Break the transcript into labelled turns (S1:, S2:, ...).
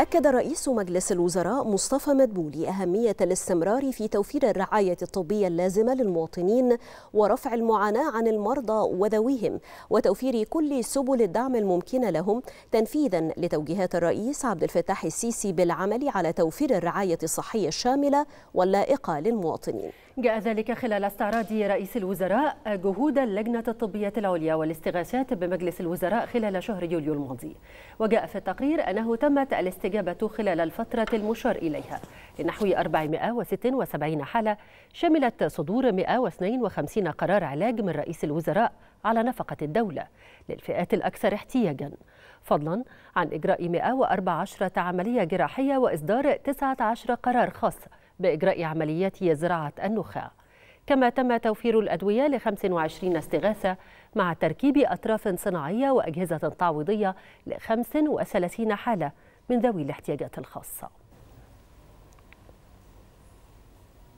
S1: أكد رئيس مجلس الوزراء مصطفى مدبولي أهمية الاستمرار في توفير الرعاية الطبية اللازمة للمواطنين ورفع المعاناة عن المرضى وذويهم وتوفير كل سبل الدعم الممكنة لهم تنفيذا لتوجيهات الرئيس عبد الفتاح السيسي بالعمل على توفير الرعاية الصحية الشاملة واللائقة للمواطنين.
S2: جاء ذلك خلال استعراض رئيس الوزراء جهود اللجنة الطبية العليا والاستغاثات بمجلس الوزراء خلال شهر يوليو الماضي وجاء في التقرير أنه تمت الاستغاثة الاستجابة خلال الفترة المشار إليها لنحو 476 حالة شملت صدور 152 قرار علاج من رئيس الوزراء على نفقة الدولة للفئات الأكثر احتياجاً فضلاً عن إجراء 114 عملية جراحية وإصدار 19 قرار خاص بإجراء عمليات زراعة النخاع كما تم توفير الأدوية ل 25 استغاثة مع تركيب أطراف صناعية وأجهزة تعويضية ل 35 حالة من ذوي الاحتياجات الخاصه